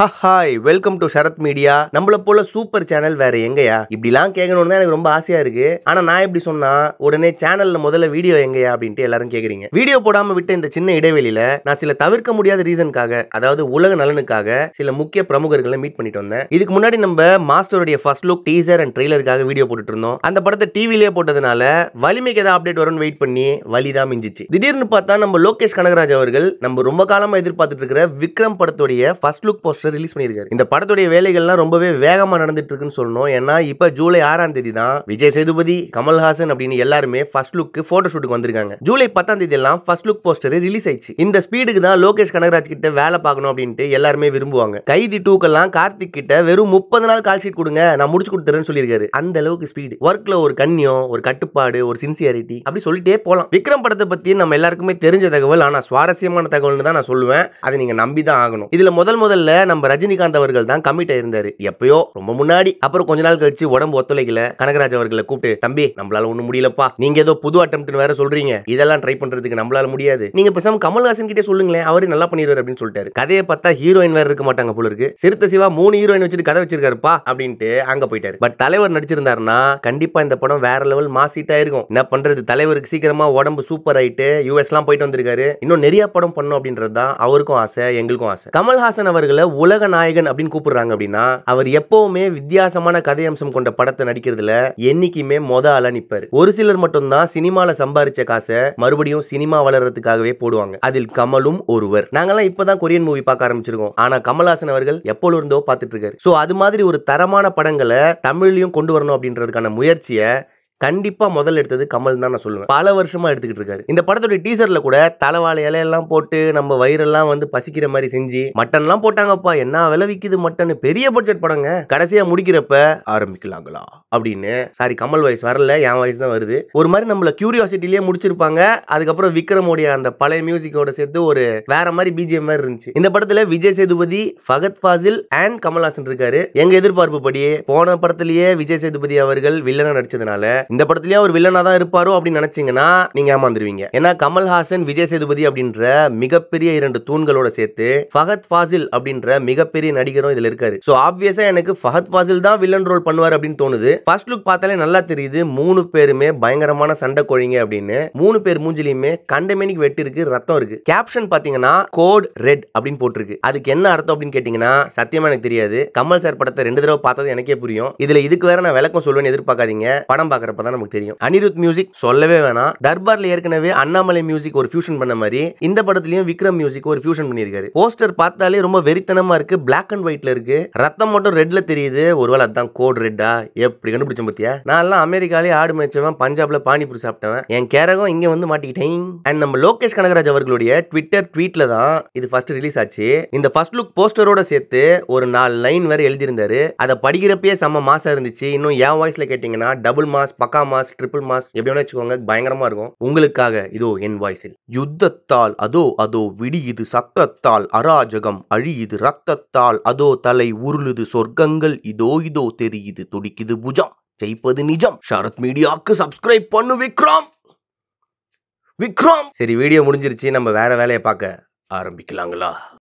hi welcome to Sarath media நம்மள போல super channel வேற எங்கயா இப்படிலாம் கேட்கணும்னு தான் எனக்கு ரொம்ப ஆசையா இருக்கு ஆனா நான் எப்படி சொன்னா உடனே சேனல்ல முதல்ல வீடியோ எங்கயா அப்படின்ட்டு எல்லாரும் கேக்குறீங்க வீடியோ போடாம விட்ட இந்த சின்ன இடைவெளியில நான் சில தவிர்க்க முடியாத ரீசனுக்காக அதாவது உலக நலனுக்காக சில முக்கிய பிரமுகர்களை மீட் பண்ணிட்டு வந்தேன் இதுக்கு முன்னாடி நம்ம மாஸ்டருடைய ஃபர்ஸ்ட் லுக் டீசர் அண்ட் ட்ரெய்லருக்காக வீடியோ போட்டுட்டு இருந்தோம் அந்த படத்தை டிவிலே போட்டதுனால வலிமைக்கு ஏதாவது அப்டேட் வரும்னு வெயிட் பண்ணி வலி தான் மிஞ்சிச்சு திடீர்னு பார்த்தா நம்ம லோகேஷ் கனகராஜ் அவர்கள் நம்ம ரொம்ப காலமா எதிர்பார்த்துட்டு இருக்கிற விக்ரம் படத்துடைய ஃபர்ஸ்ட் லுக் போஸ்டர் பாக்ஸில் ரிலீஸ் பண்ணியிருக்காரு இந்த படத்துடைய வேலைகள்லாம் ரொம்பவே வேகமாக நடந்துட்டு இருக்குன்னு சொல்லணும் ஏன்னா இப்போ ஜூலை ஆறாம் தேதி தான் விஜய் சேதுபதி கமல்ஹாசன் அப்படின்னு எல்லாருமே ஃபர்ஸ்ட் லுக் ஃபோட்டோ ஷூட்டுக்கு வந்திருக்காங்க ஜூலை பத்தாம் தேதி எல்லாம் ஃபர்ஸ்ட் லுக் போஸ்டர் ரிலீஸ் ஆயிடுச்சு இந்த ஸ்பீடுக்கு தான் லோகேஷ் கனகராஜ் கிட்ட வேலை பார்க்கணும் அப்படின்ட்டு எல்லாருமே விரும்புவாங்க கைதி டூக்கெல்லாம் கார்த்திக் கிட்ட வெறும் முப்பது நாள் கால் ஷீட் கொடுங்க நான் முடிச்சு கொடுத்துறேன்னு சொல்லியிருக்காரு அந்த அளவுக்கு ஸ்பீடு ஒர்க்ல ஒரு கண்ணியம் ஒரு கட்டுப்பாடு ஒரு சின்சியாரிட்டி அப்படி சொல்லிட்டே போகலாம் விக்ரம் படத்தை பத்தி நம்ம எல்லாருக்குமே தெரிஞ்ச தகவல் ஆனா சுவாரஸ்யமான தகவல்னு தான் நான் சொல்லுவேன் அதை நீங்க நம்பி தான் ஆகணும் இதுல முதல் முதல்ல நம்ம நம்ம ரஜினிகாந்த் அவர்கள் தான் கமிட் ஆயிருந்தாரு எப்பயோ ரொம்ப முன்னாடி அப்புறம் கொஞ்ச நாள் கழிச்சு உடம்பு ஒத்துழைக்கல கனகராஜ் அவர்களை கூப்பிட்டு தம்பி நம்மளால ஒண்ணு முடியலப்பா நீங்க ஏதோ புது அட்டம் வேற சொல்றீங்க இதெல்லாம் ட்ரை பண்றதுக்கு நம்மளால முடியாது நீங்க பேசாம கமல்ஹாசன் கிட்டே சொல்லுங்களேன் அவரு நல்லா பண்ணிடுவார் அப்படின்னு சொல்லிட்டாரு கதையை பார்த்தா ஹீரோயின் வேற இருக்க மாட்டாங்க போல இருக்கு சிறுத்த சிவா மூணு ஹீரோயின் வச்சுட்டு கதை வச்சிருக்காருப்பா அப்படின்ட்டு அங்க போயிட்டாரு பட் தலைவர் நடிச்சிருந்தாருன்னா கண்டிப்பா இந்த படம் வேற லெவல் மாசிட்டா இருக்கும் என்ன பண்றது தலைவருக்கு சீக்கிரமா உடம்பு சூப்பர் ஆயிட்டு யூஎஸ் எல்லாம் போயிட்டு வந்திருக்காரு இன்னும் நிறைய படம் பண்ணும் அப்படின்றது தான் அவருக்கும் ஆசை எங்களுக்கும் ஆசை கமல்ஹாசன் அவர்களை உலக நாயகன் அப்படின்னு கூப்பிடுறாங்க அப்படின்னா அவர் எப்பவுமே வித்தியாசமான கதையம்சம் கொண்ட படத்தை நடிக்கிறதுல என்னைக்குமே மொத ஆளா நிப்பாரு ஒரு சிலர் மட்டும்தான் சினிமால சம்பாதிச்ச காசை மறுபடியும் சினிமா வளர்றதுக்காகவே போடுவாங்க அதில் கமலும் ஒருவர் நாங்கெல்லாம் இப்பதான் கொரியன் மூவி பார்க்க ஆரம்பிச்சிருக்கோம் ஆனா கமல்ஹாசன் அவர்கள் எப்போது இருந்தோ பார்த்துட்டு இருக்காரு அது மாதிரி ஒரு தரமான படங்களை தமிழ்லயும் கொண்டு வரணும் அப்படின்றதுக்கான முயற்சியை கண்டிப்பாக முதல்ல எடுத்தது கமல் தான் நான் சொல்லுவேன் பல வருஷமாக எடுத்துக்கிட்டு இருக்காரு இந்த படத்தோட டீசரில் கூட தலைவாழை இலையெல்லாம் போட்டு நம்ம வயிறெல்லாம் வந்து பசிக்கிற மாதிரி செஞ்சு மட்டன்லாம் போட்டாங்கப்பா என்ன விலை விற்கிது மட்டன் பெரிய பட்ஜெட் படங்க கடைசியாக முடிக்கிறப்ப ஆரம்பிக்கலாங்களா அப்படின்னு சாரி கமல் வயசு வரல என் வயசு தான் வருது ஒரு மாதிரி நம்மள கியூரியாசிட்டிலேயே முடிச்சிருப்பாங்க அதுக்கப்புறம் விக்ரமோடைய அந்த பழைய மியூசிக்கோட சேர்த்து ஒரு வேற மாதிரி பிஜிஎம் மாதிரி இருந்துச்சு இந்த படத்தில் விஜய் சேதுபதி ஃபகத் ஃபாசில் அண்ட் கமல்ஹாசன் இருக்காரு எங்க எதிர்பார்ப்பு போன படத்திலேயே விஜய் சேதுபதி அவர்கள் வில்லனா நடிச்சதுனால இந்த படத்துலயே அவர் வில்லனா தான் இருப்பாரோ அப்படின்னு நினைச்சீங்கன்னா நீங்க ஏமாந்துருவீங்க ஏன்னா கமல்ஹாசன் விஜய் சேதுபதி அப்படின்ற மிகப்பெரிய இரண்டு தூண்களோட சேர்த்து ஃபஹத் ஃபாசில் அப்படின்ற மிகப்பெரிய நடிகரும் இதுல இருக்காரு ஸோ ஆப்வியஸா எனக்கு ஃபஹத் ஃபாசில் தான் வில்லன் ரோல் பண்ணுவார் அப்படின்னு தோணுது ஃபர்ஸ்ட் லுக் பார்த்தாலே நல்லா தெரியுது மூணு பேருமே பயங்கரமான சண்டை கோழிங்க அப்படின்னு மூணு பேர் மூஞ்சிலையுமே கண்டமேனிக்கு வெட்டி இருக்கு ரத்தம் இருக்கு கேப்ஷன் பாத்தீங்கன்னா கோட் ரெட் அப்படின்னு போட்டிருக்கு அதுக்கு என்ன அர்த்தம் அப்படின்னு கேட்டீங்கன்னா சத்தியமா எனக்கு தெரியாது கமல் சார் படத்தை ரெண்டு தடவை பார்த்தது எனக்கே புரியும் இதுல இதுக்கு வேற நான் விளக்கம் சொல்லுவேன் எதிர்பார்க்காதீங்க படம் பாக்குற அப்போ தான் நமக்கு தெரியும் அனிருத் மியூசிக் சொல்லவே வேணாம் தர்பார்ல ஏற்கனவே அண்ணாமலை மியூசிக் ஒரு ஃபியூஷன் பண்ண மாதிரி இந்த படத்துலயும் விக்ரம் மியூசிக் ஒரு ஃபியூஷன் பண்ணியிருக்காரு போஸ்டர் பார்த்தாலே ரொம்ப வெறித்தனமா இருக்கு பிளாக் அண்ட் ஒயிட்ல இருக்கு ரத்தம் மட்டும் ரெட்ல தெரியுது ஒருவேளை அதான் கோட் ரெட்டா எப்படி கண்டுபிடிச்ச பத்தியா நான் எல்லாம் அமெரிக்காலே ஆடு மேய்ச்சவன் பஞ்சாப்ல பானிபூரி சாப்பிட்டவன் என் கேரகம் இங்க வந்து மாட்டிக்கிட்டேன் அண்ட் நம்ம லோகேஷ் கனகராஜ் அவர்களுடைய ட்விட்டர் ட்வீட்ல தான் இது ஃபர்ஸ்ட் ரிலீஸ் ஆச்சு இந்த ஃபர்ஸ்ட் லுக் போஸ்டரோட சேர்த்து ஒரு நாலு லைன் வேற எழுதியிருந்தாரு அதை படிக்கிறப்பயே செம்ம மாசா இருந்துச்சு இன்னும் என் வாய்ஸ்ல கேட்டீங்கன்னா டபுள் மாஸ் பக்கா மாஸ் ட்ரிபிள் மாஸ் எப்படின்னு வச்சுக்கோங்க பயங்கரமா இருக்கும் உங்களுக்காக இதோ என் வாய்ஸில் யுத்தத்தால் அதோ அதோ விடியுது சத்தத்தால் அராஜகம் அழியுது ரத்தத்தால் அதோ தலை உருளுது சொர்க்கங்கள் இதோ இதோ தெரியுது துடிக்குது புஜம் ஜெயிப்பது நிஜம் ஷரத் மீடியாவுக்கு சப்ஸ்கிரைப் பண்ணு விக்ரம் விக்ரம் சரி வீடியோ முடிஞ்சிருச்சு நம்ம வேற வேலையை பார்க்க ஆரம்பிக்கலாங்களா